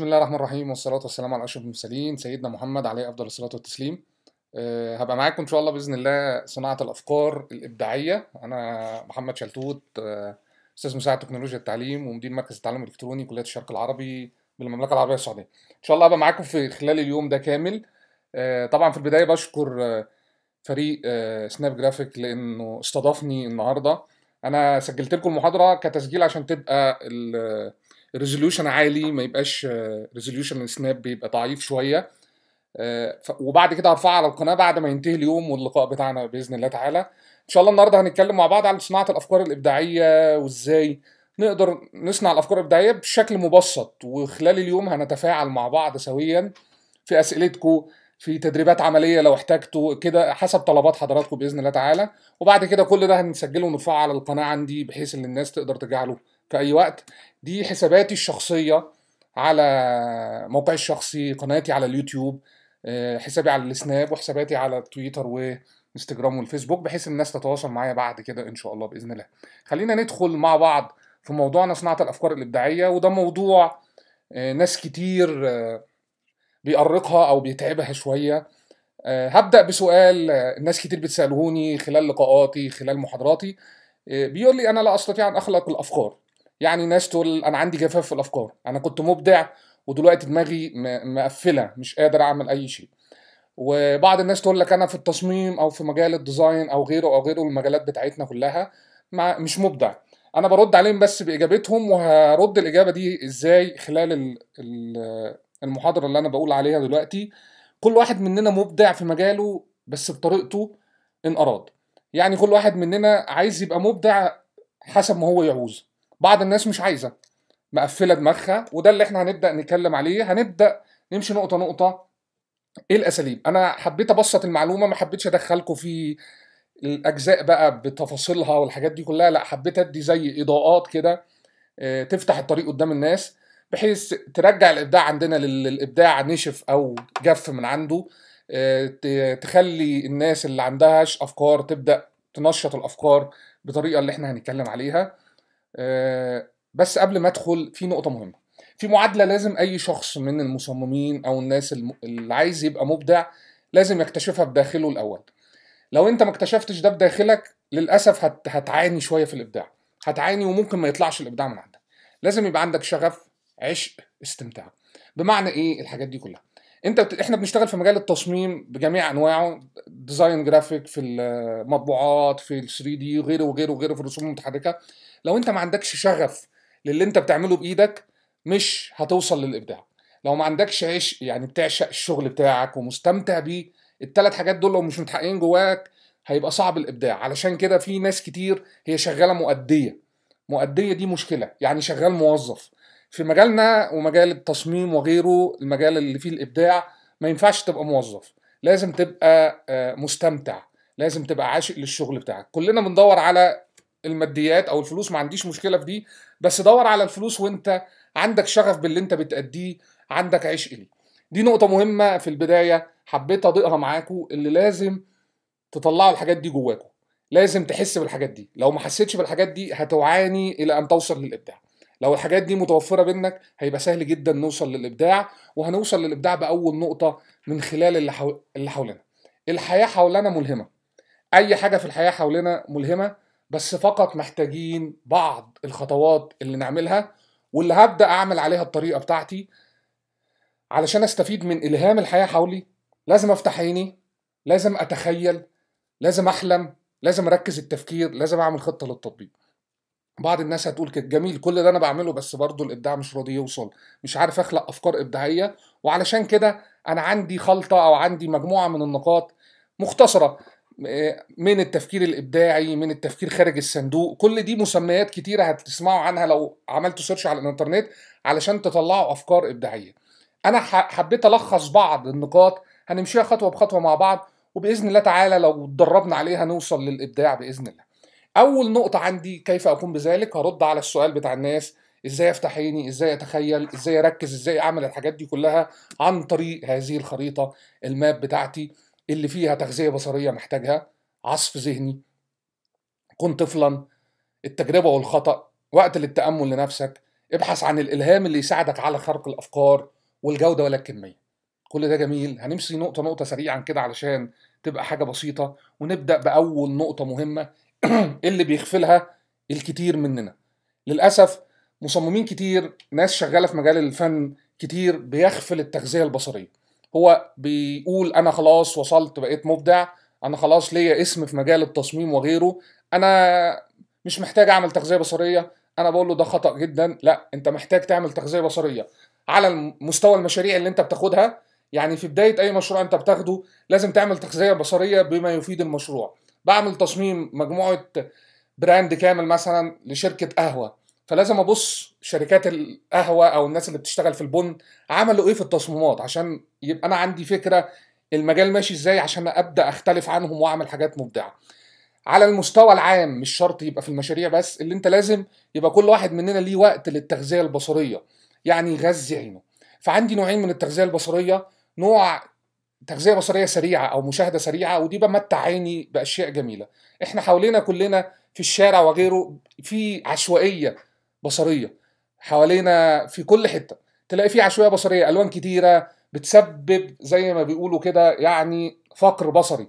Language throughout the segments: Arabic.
بسم الله الرحمن الرحيم والصلاة والسلام على أشرف المرسلين سيدنا محمد عليه أفضل الصلاة والتسليم أه هبقى معاكم إن شاء الله بإذن الله صناعة الأفكار الإبداعية أنا محمد شلتوت آه، أستاذ مساعد تكنولوجيا التعليم ومدير مركز التعلم الإلكتروني كلية الشرق العربي بالمملكة العربية السعودية إن شاء الله هبقى معاكم في خلال اليوم ده كامل أه طبعا في البداية بشكر آه، فريق أه سناب جرافيك لأنه استضافني النهاردة أنا سجلت لكم المحاضرة كتسجيل عشان تبقى ريزوليوشن عالي ما يبقاش ريزوليوشن آه، السناب بيبقى ضعيف شويه آه، وبعد كده هرفعها على القناه بعد ما ينتهي اليوم واللقاء بتاعنا باذن الله تعالى ان شاء الله النهارده هنتكلم مع بعض على صناعه الافكار الابداعيه وازاي نقدر نصنع الافكار الابداعيه بشكل مبسط وخلال اليوم هنتفاعل مع بعض سويا في اسئلتكم في تدريبات عمليه لو احتاجتوا كده حسب طلبات حضراتكم باذن الله تعالى وبعد كده كل ده هنسجله ونرفعه على القناه عندي بحيث ان الناس تقدر ترجع له في اي وقت دي حساباتي الشخصيه على موقعي الشخصي قناتي على اليوتيوب آه، حسابي على السناب وحساباتي على تويتر وانستجرام والفيسبوك بحيث الناس تتواصل معايا بعد كده ان شاء الله باذن الله خلينا ندخل مع بعض في موضوعنا صناعه الافكار الابداعيه وده موضوع آه، ناس كتير آه، بيأرقها او بيتعبها شويه هبدا بسؤال الناس كتير بتسالوني خلال لقاءاتي خلال محاضراتي بيقول لي انا لا استطيع ان اخلق الافكار يعني ناس تقول انا عندي جفاف في الافكار انا كنت مبدع ودلوقتي دماغي مقفله مش قادر اعمل اي شيء وبعض الناس تقول لك انا في التصميم او في مجال الديزاين او غيره او غيره المجالات بتاعتنا كلها مع مش مبدع انا برد عليهم بس باجابتهم وهرد الاجابه دي ازاي خلال المحاضره اللي انا بقول عليها دلوقتي كل واحد مننا مبدع في مجاله بس بطريقته ان اراد يعني كل واحد مننا عايز يبقى مبدع حسب ما هو يعوز بعض الناس مش عايزه مقفله دماغها وده اللي احنا هنبدا نتكلم عليه هنبدا نمشي نقطه نقطه ايه الاساليب انا حبيت ابسط المعلومه ما حبيتش ادخلكم في الاجزاء بقى بتفاصيلها والحاجات دي كلها لا حبيت ادي زي اضاءات كده آه، تفتح الطريق قدام الناس بحيث ترجع الابداع عندنا للابداع نشف او جف من عنده آه، تخلي الناس اللي عندهاش افكار تبدا تنشط الافكار بطريقه اللي احنا هنتكلم عليها آه، بس قبل ما ادخل في نقطه مهمه في معادله لازم اي شخص من المصممين او الناس اللي عايز يبقى مبدع لازم يكتشفها بداخله الاول لو انت ما اكتشفتش ده بداخلك للاسف هت... هتعاني شويه في الابداع هتعاني وممكن ما يطلعش الابداع من عندك لازم يبقى عندك شغف عشق استمتاع بمعنى ايه الحاجات دي كلها انت بت... احنا بنشتغل في مجال التصميم بجميع انواعه ديزاين جرافيك في المطبوعات في ال 3 دي وغيره وغيره وغيره في الرسوم المتحركه لو انت ما عندكش شغف للي انت بتعمله بايدك مش هتوصل للابداع لو ما عندكش عشق يعني بتعشق الشغل بتاعك ومستمتع بيه الثلاث حاجات دول لو مش متحققين جواك هيبقى صعب الابداع علشان كده في ناس كتير هي شغاله مؤديه مؤديه دي مشكله يعني شغال موظف في مجالنا ومجال التصميم وغيره المجال اللي فيه الابداع ما ينفعش تبقى موظف لازم تبقى آه، مستمتع لازم تبقى عاشق للشغل بتاعك كلنا بندور على الماديات او الفلوس ما عنديش مشكله في دي بس دور على الفلوس وانت عندك شغف باللي انت بتأديه عندك عشق ليه دي نقطه مهمه في البدايه حبيت اضيقها معاكم اللي لازم تطلعوا الحاجات دي جواكم لازم تحس بالحاجات دي لو ما حسيتش بالحاجات دي هتعاني الى ان توصل للابداع لو الحاجات دي متوفره بينك هيبقى سهل جدا نوصل للابداع وهنوصل للابداع باول نقطه من خلال اللي, حو... اللي حوالينا الحياه حولنا ملهمه اي حاجه في الحياه حولنا ملهمه بس فقط محتاجين بعض الخطوات اللي نعملها واللي هبدا اعمل عليها الطريقه بتاعتي علشان استفيد من الهام الحياه حولي لازم افتح عيني لازم اتخيل لازم احلم لازم اركز التفكير لازم اعمل خطه للتطبيق بعض الناس هتقول كده جميل كل ده انا بعمله بس برضه الابداع مش راضي يوصل مش عارف اخلق افكار ابداعيه وعلشان كده انا عندي خلطه او عندي مجموعه من النقاط مختصره آه، من التفكير الابداعي من التفكير خارج الصندوق كل دي مسميات كتيره هتسمعوا عنها لو عملتوا سيرش على الانترنت علشان تطلعوا افكار ابداعيه انا حبيت الخص بعض النقاط هنمشيها خطوه بخطوه مع بعض وباذن الله تعالى لو اتدربنا عليها نوصل للابداع باذن الله اول نقطه عندي كيف اقوم بذلك هرد على السؤال بتاع الناس ازاي افتح عيني ازاي اتخيل ازاي اركز ازاي اعمل الحاجات دي كلها عن طريق هذه الخريطه الماب بتاعتي اللي فيها تغذيه بصريه محتاجها عصف ذهني كن طفلا التجربه والخطا وقت للتامل لنفسك ابحث عن الالهام اللي يساعدك على خرق الافكار والجوده ولا الكميه كل ده جميل هنمشي نقطه نقطه سريعا كده علشان تبقى حاجه بسيطه ونبدا باول نقطه مهمه اللي بيغفلها الكتير مننا للأسف مصممين كتير ناس شغالة في مجال الفن كتير بيغفل التغذية البصرية هو بيقول أنا خلاص وصلت بقيت مبدع أنا خلاص ليا اسم في مجال التصميم وغيره أنا مش محتاج أعمل تغذية بصرية أنا بقول له ده خطأ جدا لا أنت محتاج تعمل تغذية بصرية على مستوى المشاريع اللي أنت بتاخدها يعني في بداية أي مشروع أنت بتاخده لازم تعمل تغذية بصرية بما يفيد المشروع بعمل تصميم مجموعه براند كامل مثلا لشركه قهوه فلازم ابص شركات القهوه او الناس اللي بتشتغل في البن عملوا ايه في التصميمات عشان يبقى انا عندي فكره المجال ماشي ازاي عشان ابدا اختلف عنهم واعمل حاجات مبدعه على المستوى العام مش شرط يبقى في المشاريع بس اللي انت لازم يبقى كل واحد مننا ليه وقت للتغذيه البصريه يعني يغذي عينه فعندي نوعين من التغذيه البصريه نوع تغذيه بصريه سريعه او مشاهده سريعه ودي بمتع عيني باشياء جميله احنا حوالينا كلنا في الشارع وغيره في عشوائيه بصريه حوالينا في كل حته تلاقي في عشوائيه بصريه الوان كتيره بتسبب زي ما بيقولوا كده يعني فقر بصري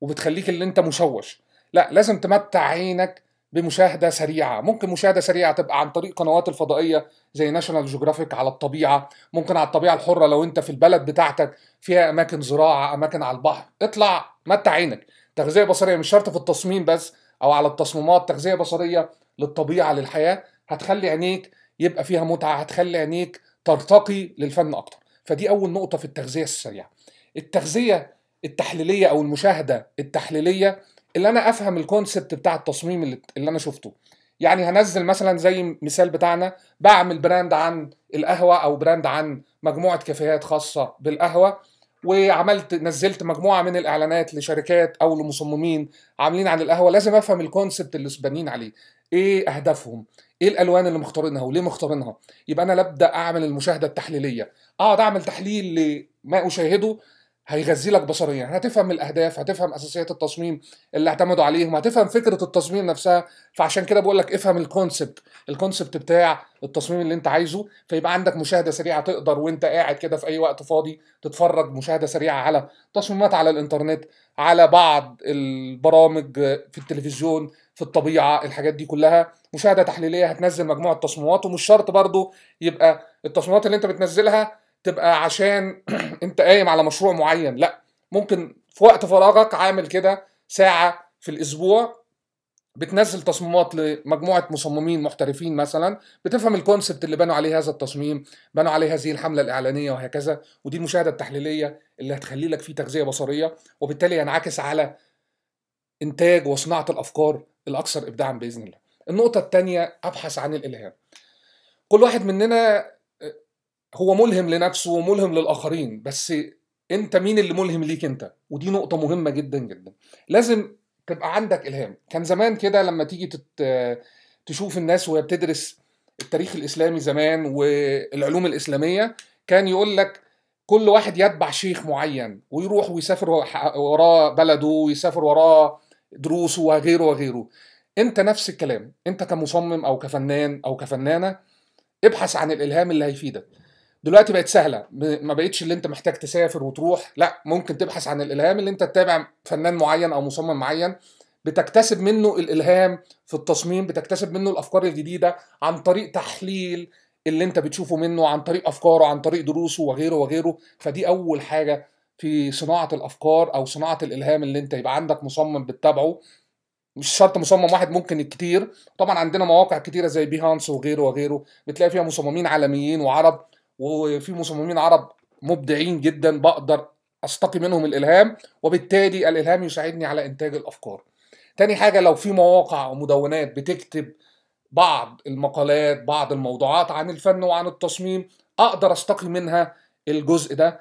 وبتخليك اللي انت مشوش لا لازم تمتع عينك بمشاهده سريعه ممكن مشاهده سريعه تبقى عن طريق قنوات الفضائيه زي ناشونال جيوغرافيك على الطبيعه ممكن على الطبيعه الحره لو انت في البلد بتاعتك فيها اماكن زراعه اماكن على البحر اطلع متع عينك تغذيه بصريه مش شرط في التصميم بس او على التصميمات تغذيه بصريه للطبيعه للحياه هتخلي عينيك يبقى فيها متعه هتخلي عينيك ترتقي للفن اكتر فدي اول نقطه في التغذيه السريعه التغذيه التحليليه او المشاهده التحليليه اللي انا افهم الكونسبت بتاع التصميم اللي, انا شفته يعني هنزل مثلا زي مثال بتاعنا بعمل براند عن القهوه او براند عن مجموعه كافيهات خاصه بالقهوه وعملت نزلت مجموعه من الاعلانات لشركات او لمصممين عاملين عن القهوه لازم افهم الكونسبت اللي سبانين عليه ايه اهدافهم ايه الالوان اللي مختارينها وليه مختارينها يبقى انا ابدا اعمل المشاهده التحليليه اقعد اعمل تحليل لما اشاهده هيغذي لك بصريا هتفهم الاهداف هتفهم اساسيات التصميم اللي اعتمدوا عليهم هتفهم فكره التصميم نفسها فعشان كده بقول لك افهم الكونسبت الكونسبت بتاع التصميم اللي انت عايزه فيبقى عندك مشاهده سريعه تقدر وانت قاعد كده في اي وقت فاضي تتفرج مشاهده سريعه على تصميمات على الانترنت على بعض البرامج في التلفزيون في الطبيعه الحاجات دي كلها مشاهده تحليليه هتنزل مجموعه تصميمات ومش شرط برضو يبقى التصميمات اللي انت بتنزلها تبقى عشان انت قايم على مشروع معين لا ممكن في وقت فراغك عامل كده ساعه في الاسبوع بتنزل تصميمات لمجموعه مصممين محترفين مثلا بتفهم الكونسبت اللي بنوا عليه هذا التصميم بنوا عليه هذه الحمله الاعلانيه وهكذا ودي المشاهده التحليليه اللي هتخلي لك فيه تغذيه بصريه وبالتالي ينعكس على انتاج وصناعه الافكار الاكثر ابداعا باذن الله النقطه الثانيه ابحث عن الالهام كل واحد مننا هو ملهم لنفسه وملهم للاخرين بس انت مين اللي ملهم ليك انت ودي نقطه مهمه جدا جدا لازم تبقى عندك الهام كان زمان كده لما تيجي تت... تشوف الناس وهي بتدرس التاريخ الاسلامي زمان والعلوم الاسلاميه كان يقول لك كل واحد يتبع شيخ معين ويروح ويسافر وراه بلده ويسافر وراه دروسه وغيره وغيره انت نفس الكلام انت كمصمم او كفنان او كفنانه ابحث عن الالهام اللي هيفيدك دلوقتي بقت سهله ما بقتش اللي انت محتاج تسافر وتروح لا ممكن تبحث عن الالهام اللي انت تتابع فنان معين او مصمم معين بتكتسب منه الالهام في التصميم بتكتسب منه الافكار الجديده عن طريق تحليل اللي انت بتشوفه منه عن طريق افكاره عن طريق دروسه وغيره وغيره فدي اول حاجه في صناعه الافكار او صناعه الالهام اللي انت يبقى عندك مصمم بتتابعه مش شرط مصمم واحد ممكن الكتير طبعا عندنا مواقع كتيره زي بيهانس وغيره وغيره بتلاقي فيها مصممين عالميين وعرب وفي مصممين عرب مبدعين جدا بقدر استقي منهم الالهام وبالتالي الالهام يساعدني على انتاج الافكار تاني حاجه لو في مواقع او مدونات بتكتب بعض المقالات بعض الموضوعات عن الفن وعن التصميم اقدر استقي منها الجزء ده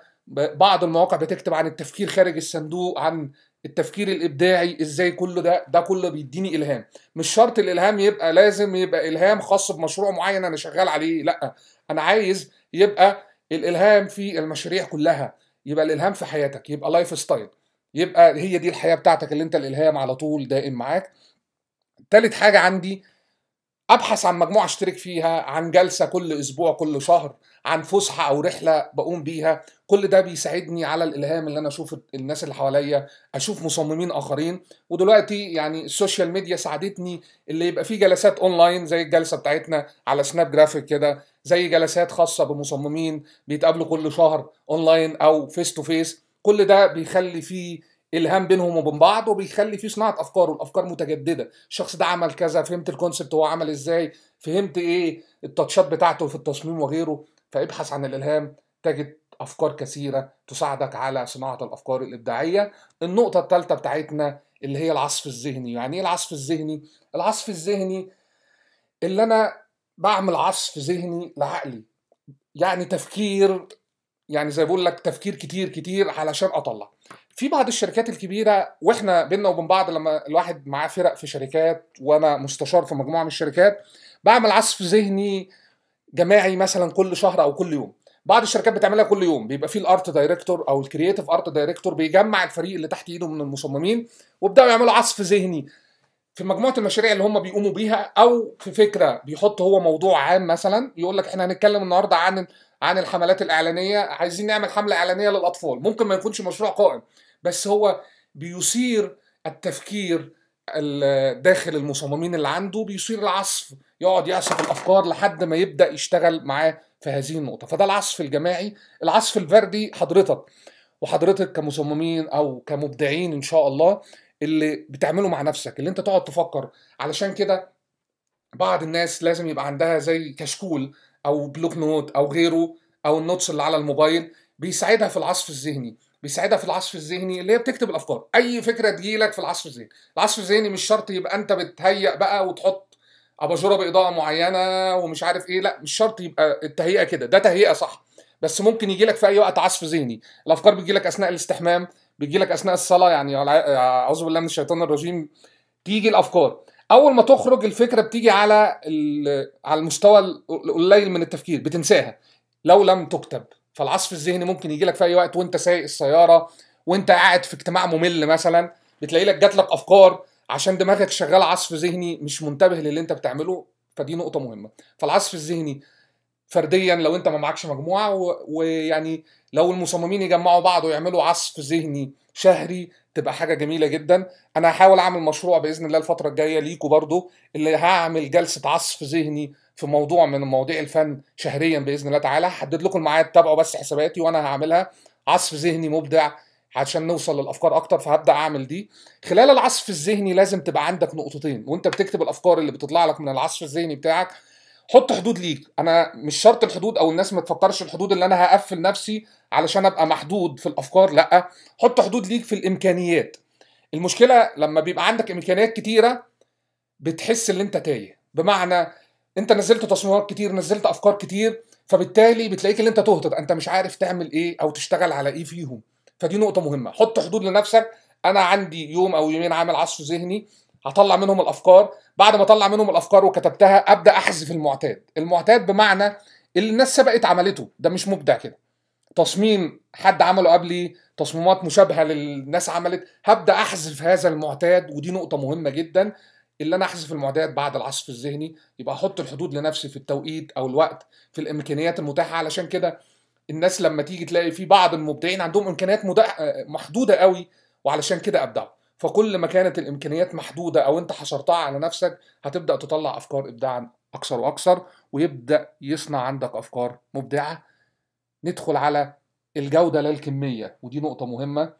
بعض المواقع بتكتب عن التفكير خارج الصندوق عن التفكير الابداعي ازاي كله ده ده كله بيديني الهام مش شرط الالهام يبقى لازم يبقى الهام خاص بمشروع معين انا شغال عليه لا انا عايز يبقى الالهام في المشاريع كلها يبقى الالهام في حياتك يبقى لايف ستايل يبقى هي دي الحياه بتاعتك اللي انت الالهام على طول دائم معاك تالت حاجه عندي ابحث عن مجموعه اشترك فيها عن جلسه كل اسبوع كل شهر عن فسحه او رحله بقوم بيها كل ده بيساعدني على الالهام اللي انا اشوف الناس اللي حواليا اشوف مصممين اخرين ودلوقتي يعني السوشيال ميديا ساعدتني اللي يبقى في جلسات اونلاين زي الجلسه بتاعتنا على سناب جرافيك كده زي جلسات خاصه بمصممين بيتقابلوا كل شهر اونلاين او فيس تو فيس كل ده بيخلي فيه الهام بينهم وبين بعض وبيخلي في صناعه افكار والافكار متجدده الشخص ده عمل كذا فهمت الكونسبت هو عمل ازاي فهمت ايه التاتشات بتاعته في التصميم وغيره فابحث عن الالهام تجد افكار كثيره تساعدك على صناعه الافكار الابداعيه النقطه الثالثه بتاعتنا اللي هي العصف الذهني يعني ايه العصف الذهني العصف الذهني اللي انا بعمل عصف ذهني لعقلي يعني تفكير يعني زي بقول لك تفكير كتير كتير علشان اطلع في بعض الشركات الكبيره واحنا بينا وبين بعض لما الواحد معاه فرق في شركات وانا مستشار في مجموعه من الشركات بعمل عصف ذهني جماعي مثلا كل شهر او كل يوم بعض الشركات بتعملها كل يوم بيبقى فيه الارت دايركتور او الكرييتيف ارت دايركتور بيجمع الفريق اللي تحت ايده من المصممين وبداوا يعملوا عصف ذهني في مجموعه المشاريع اللي هم بيقوموا بيها او في فكره بيحط هو موضوع عام مثلا يقول لك احنا هنتكلم النهارده عن عن الحملات الاعلانيه عايزين نعمل حمله اعلانيه للاطفال ممكن ما يكونش مشروع قائم بس هو بيثير التفكير داخل المصممين اللي عنده بيصير العصف يقعد يعصف الافكار لحد ما يبدا يشتغل معاه في هذه النقطه فده العصف الجماعي العصف الفردي حضرتك وحضرتك كمصممين او كمبدعين ان شاء الله اللي بتعمله مع نفسك اللي انت تقعد تفكر علشان كده بعض الناس لازم يبقى عندها زي كشكول او بلوك نوت او غيره او النوتس اللي على الموبايل بيساعدها في العصف الذهني بيساعدها في العصف الذهني اللي هي بتكتب الافكار اي فكره تجيلك في العصف الذهني العصف الذهني مش شرط يبقى انت بتهيئ بقى وتحط اباجوره باضاءه معينه ومش عارف ايه لا مش شرط يبقى التهيئه كده ده تهيئه صح بس ممكن يجي لك في اي وقت عصف ذهني الافكار بتجي لك اثناء الاستحمام بيجي لك اثناء الصلاه يعني اعوذ بالله من الشيطان الرجيم تيجي الافكار اول ما تخرج الفكره بتيجي على على المستوى القليل من التفكير بتنساها لو لم تكتب فالعصف الذهني ممكن يجي لك في اي وقت وانت سايق السياره وانت قاعد في اجتماع ممل مثلا بتلاقي لك جات لك افكار عشان دماغك شغال عصف ذهني مش منتبه للي انت بتعمله فدي نقطه مهمه فالعصف الذهني فرديا لو انت ما معكش مجموعه ويعني لو المصممين يجمعوا بعض ويعملوا عصف ذهني شهري تبقى حاجه جميله جدا انا هحاول اعمل مشروع باذن الله الفتره الجايه ليكوا برضو اللي هعمل جلسه عصف ذهني في موضوع من مواضيع الفن شهريا باذن الله تعالى هحدد لكم الميعاد تابعوا بس حساباتي وانا هعملها عصف ذهني مبدع عشان نوصل للافكار اكتر فهبدا اعمل دي خلال العصف الذهني لازم تبقى عندك نقطتين وانت بتكتب الافكار اللي بتطلع لك من العصف الذهني بتاعك حط حدود ليك انا مش شرط الحدود او الناس ما تفكرش الحدود اللي انا هقفل نفسي علشان ابقى محدود في الافكار لا حط حدود ليك في الامكانيات المشكله لما بيبقى عندك امكانيات كتيره بتحس ان انت تايه بمعنى انت نزلت تصميمات كتير نزلت افكار كتير فبالتالي بتلاقيك ان انت تهتد انت مش عارف تعمل ايه او تشتغل على ايه فيهم فدي نقطه مهمه حط حدود لنفسك انا عندي يوم او يومين عامل عصف ذهني هطلع منهم الافكار بعد ما اطلع منهم الافكار وكتبتها ابدا احذف المعتاد المعتاد بمعنى اللي الناس سبقت عملته ده مش مبدع كده تصميم حد عمله قبلي تصميمات مشابهه للناس عملت هبدا احذف هذا المعتاد ودي نقطه مهمه جدا اللي انا احذف المعتاد بعد العصف الذهني يبقى احط الحدود لنفسي في التوقيت او الوقت في الامكانيات المتاحه علشان كده الناس لما تيجي تلاقي في بعض المبدعين عندهم امكانيات محدوده قوي وعلشان كده ابدعوا فكل ما كانت الامكانيات محدوده او انت حشرتها على نفسك هتبدا تطلع افكار ابداعا اكثر واكثر ويبدا يصنع عندك افكار مبدعه ندخل على الجوده لا الكميه ودي نقطه مهمه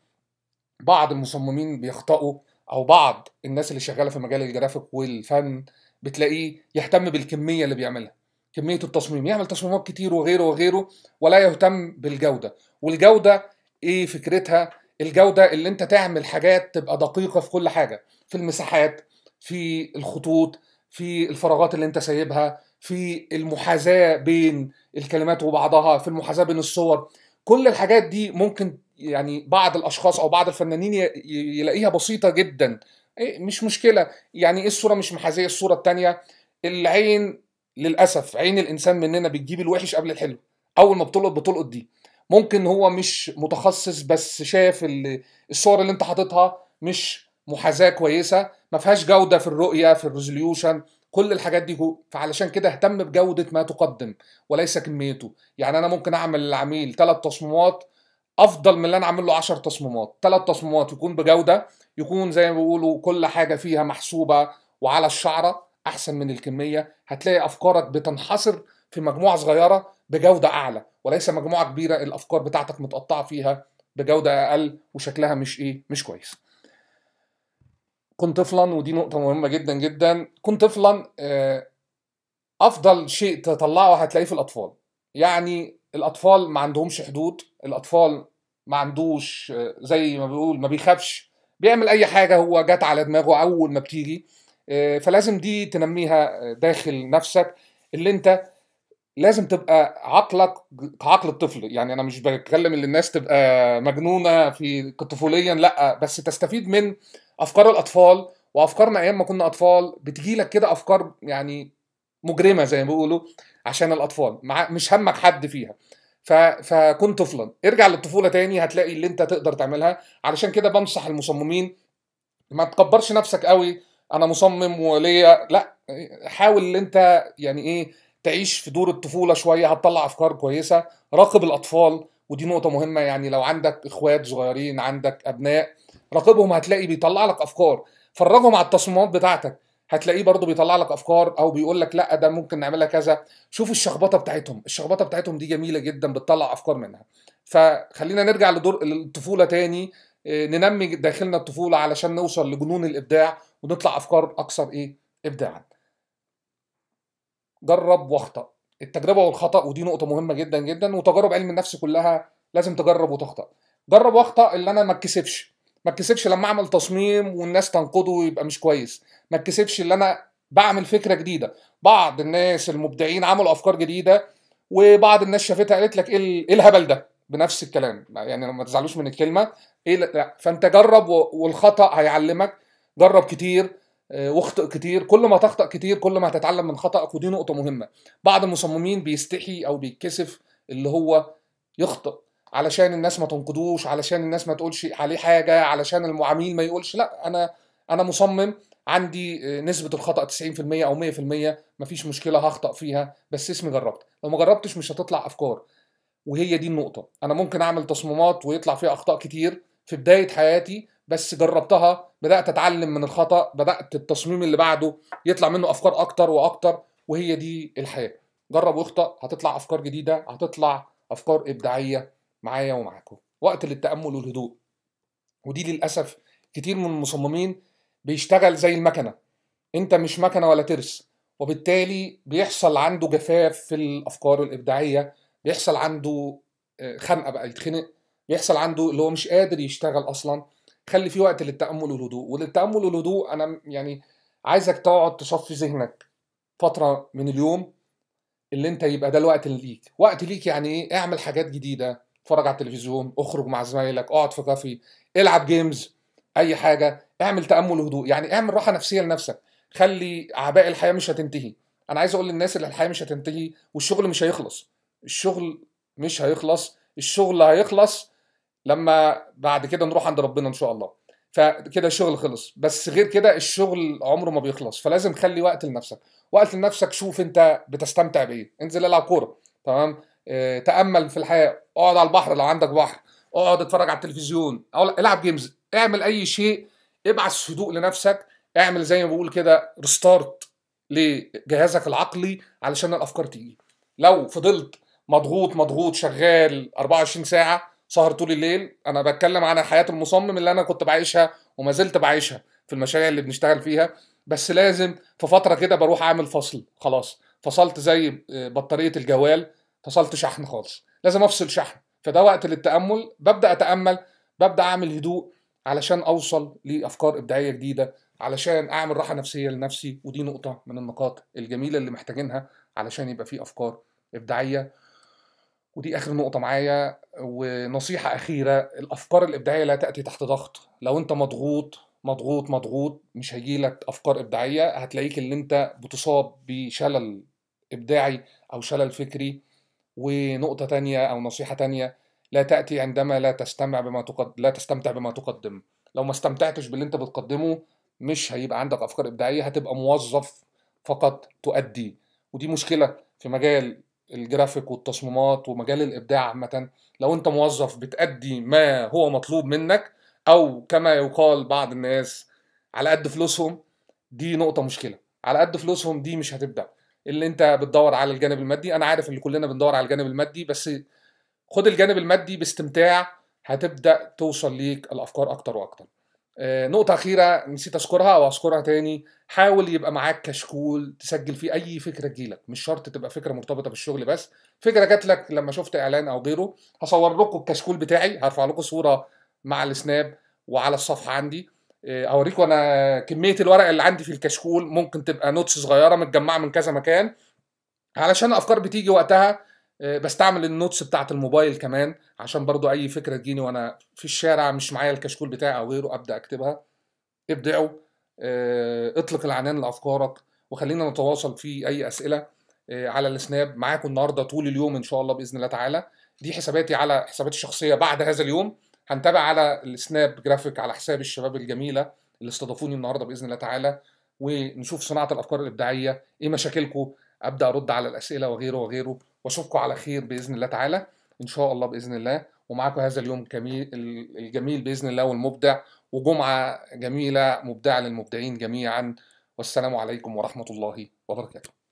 بعض المصممين بيخطئوا او بعض الناس اللي شغاله في مجال الجرافيك والفن بتلاقيه يهتم بالكميه اللي بيعملها كميه التصميم يعمل تصميمات كتير وغيره وغيره ولا يهتم بالجوده والجوده ايه فكرتها الجوده اللي انت تعمل حاجات تبقى دقيقه في كل حاجه في المساحات في الخطوط في الفراغات اللي انت سايبها في المحاذاه بين الكلمات وبعضها في المحاذاه بين الصور كل الحاجات دي ممكن يعني بعض الاشخاص او بعض الفنانين يلاقيها بسيطه جدا إيه، مش مشكله يعني ايه الصوره مش محاذيه الصوره الثانيه العين للاسف عين الانسان مننا بتجيب الوحش قبل الحلو اول ما بتلقط بتلقط دي ممكن هو مش متخصص بس شاف الصور اللي انت حاططها مش محاذاه كويسه ما فيهاش جوده في الرؤيه في الريزوليوشن كل الحاجات دي هو فعلشان كده اهتم بجوده ما تقدم وليس كميته يعني انا ممكن اعمل للعميل ثلاث تصميمات افضل من اللي انا اعمل له 10 تصميمات ثلاث تصميمات يكون بجوده يكون زي ما بيقولوا كل حاجه فيها محسوبه وعلى الشعره احسن من الكميه هتلاقي افكارك بتنحصر في مجموعه صغيره بجوده اعلى وليس مجموعه كبيره الافكار بتاعتك متقطعه فيها بجوده اقل وشكلها مش ايه مش كويس كن طفلا ودي نقطه مهمه جدا جدا كن طفلا آه، افضل شيء تطلعه هتلاقيه في الاطفال يعني الاطفال ما عندهمش حدود الاطفال ما عندوش آه، زي ما بيقول ما بيخافش بيعمل اي حاجه هو جت على دماغه اول ما بتيجي آه، فلازم دي تنميها داخل نفسك اللي انت لازم تبقى عقلك كعقل الطفل يعني انا مش بتكلم ان الناس تبقى مجنونه في طفوليا لا بس تستفيد من افكار الاطفال وافكارنا ايام ما كنا اطفال بتجي لك كده افكار يعني مجرمه زي ما بيقولوا عشان الاطفال مع مش همك حد فيها ف... فكن طفلا ارجع للطفوله تاني هتلاقي اللي انت تقدر تعملها علشان كده بنصح المصممين ما تكبرش نفسك قوي انا مصمم وليا لا حاول انت يعني ايه تعيش في دور الطفوله شويه هتطلع افكار كويسه راقب الاطفال ودي نقطه مهمه يعني لو عندك اخوات صغيرين عندك ابناء راقبهم هتلاقي بيطلع لك افكار فرجهم على التصميمات بتاعتك هتلاقيه برضه بيطلع لك افكار او بيقول لك لا ده ممكن نعملها كذا شوف الشخبطه بتاعتهم الشخبطه بتاعتهم دي جميله جدا بتطلع افكار منها فخلينا نرجع لدور الطفوله تاني آه، ننمي داخلنا الطفوله علشان نوصل لجنون الابداع ونطلع افكار اكثر ايه ابداعا جرب واخطأ التجربة والخطأ ودي نقطة مهمة جدا جدا وتجارب علم النفس كلها لازم تجرب وتخطأ جرب واخطأ اللي أنا ما اتكسفش ما اتكسفش لما أعمل تصميم والناس تنقده ويبقى مش كويس ما اتكسفش اللي أنا بعمل فكرة جديدة بعض الناس المبدعين عملوا أفكار جديدة وبعض الناس شافتها قالت لك ايه, إيه الهبل ده بنفس الكلام يعني ما تزعلوش من الكلمه ايه لا فانت جرب والخطا هيعلمك جرب كتير آه، واخطئ كتير كل ما تخطأ كتير كل ما هتتعلم من خطأك ودي نقطة مهمة بعض المصممين بيستحي أو بيتكسف اللي هو يخطئ علشان الناس ما تنقدوش علشان الناس ما تقولش عليه حاجة علشان المعامل ما يقولش لا أنا أنا مصمم عندي آه، نسبة الخطأ 90% أو 100% مفيش مشكلة هخطأ فيها بس اسمي جربت لو ما جربتش مش هتطلع أفكار وهي دي النقطة أنا ممكن أعمل تصميمات ويطلع فيها أخطاء كتير في بداية حياتي بس جربتها بدات اتعلم من الخطا بدات التصميم اللي بعده يطلع منه افكار اكتر واكتر وهي دي الحياه جرب واخطا هتطلع افكار جديده هتطلع افكار ابداعيه معايا ومعاكم وقت للتامل والهدوء ودي للاسف كتير من المصممين بيشتغل زي المكنه انت مش مكنه ولا ترس وبالتالي بيحصل عنده جفاف في الافكار الابداعيه بيحصل عنده آه، خنقه بقى يتخنق بيحصل عنده اللي هو مش قادر يشتغل اصلا خلي في وقت للتامل والهدوء وللتامل والهدوء انا يعني عايزك تقعد تصفي ذهنك فتره من اليوم اللي انت يبقى ده الوقت اللي ليك وقت ليك يعني ايه اعمل حاجات جديده اتفرج على التلفزيون اخرج مع زمايلك اقعد في كافي العب جيمز اي حاجه اعمل تامل وهدوء يعني اعمل راحه نفسيه لنفسك خلي اعباء الحياه مش هتنتهي انا عايز اقول للناس اللي الحياه مش هتنتهي والشغل مش هيخلص الشغل مش هيخلص الشغل هيخلص لما بعد كده نروح عند ربنا ان شاء الله فكده الشغل خلص بس غير كده الشغل عمره ما بيخلص فلازم خلي وقت لنفسك وقت لنفسك شوف انت بتستمتع بايه انزل العب كوره تمام اه تامل في الحياه اقعد على البحر لو عندك بحر اقعد اتفرج على التلفزيون العب جيمز اعمل اي شيء ابعث هدوء لنفسك اعمل زي ما بقول كده ريستارت لجهازك العقلي علشان الافكار تيجي لو فضلت مضغوط مضغوط شغال 24 ساعه سهر طول الليل انا بتكلم عن حياه المصمم اللي انا كنت بعيشها وما زلت بعيشها في المشاريع اللي بنشتغل فيها بس لازم في فتره كده بروح اعمل فصل خلاص فصلت زي آه، بطاريه الجوال فصلت شحن خالص لازم افصل شحن فده وقت للتامل ببدا اتامل ببدا اعمل هدوء علشان اوصل لافكار ابداعيه جديده علشان اعمل راحه نفسيه لنفسي ودي نقطه من النقاط الجميله اللي محتاجينها علشان يبقى في افكار ابداعيه ودي اخر نقطه معايا ونصيحه اخيره الافكار الابداعيه لا تاتي تحت ضغط لو انت مضغوط مضغوط مضغوط مش هيجيلك افكار ابداعيه هتلاقيك اللي انت بتصاب بشلل ابداعي او شلل فكري ونقطه تانية او نصيحه تانية لا تاتي عندما لا تستمع بما تقدم لا تستمتع بما تقدم لو ما استمتعتش باللي انت بتقدمه مش هيبقى عندك افكار ابداعيه هتبقى موظف فقط تؤدي ودي مشكله في مجال الجرافيك والتصميمات ومجال الابداع عامه لو انت موظف بتأدي ما هو مطلوب منك او كما يقال بعض الناس على قد فلوسهم دي نقطه مشكله على قد فلوسهم دي مش هتبدا اللي انت بتدور على الجانب المادي انا عارف ان كلنا بندور على الجانب المادي بس خد الجانب المادي باستمتاع هتبدا توصل ليك الافكار اكتر واكتر آه، نقطة أخيرة نسيت أذكرها أو أذكرها تاني حاول يبقى معاك كشكول تسجل فيه أي فكرة تجيلك مش شرط تبقى فكرة مرتبطة بالشغل بس فكرة جات لك لما شفت إعلان أو غيره هصور لكم الكشكول بتاعي هرفع لكم صورة مع السناب وعلى الصفحة عندي أوريكم آه، أنا كمية الورق اللي عندي في الكشكول ممكن تبقى نوتس صغيرة متجمعة من كذا مكان علشان أفكار بتيجي وقتها آه، بستعمل النوتس بتاعت الموبايل كمان عشان برضو اي فكره تجيني وانا في الشارع مش معايا الكشكول بتاعي او غيره ابدا اكتبها ابدعوا آه، اطلق العنان لافكارك وخلينا نتواصل في اي اسئله آه، على السناب معاكم النهارده طول اليوم ان شاء الله باذن الله تعالى دي حساباتي على حساباتي الشخصيه بعد هذا اليوم هنتابع على السناب جرافيك على حساب الشباب الجميله اللي استضافوني النهارده باذن الله تعالى ونشوف صناعه الافكار الابداعيه ايه مشاكلكم ابدا ارد على الاسئله وغيره وغيره واشوفكم على خير باذن الله تعالى ان شاء الله باذن الله ومعاكم هذا اليوم الجميل الجميل باذن الله والمبدع وجمعه جميله مبدعه للمبدعين جميعا والسلام عليكم ورحمه الله وبركاته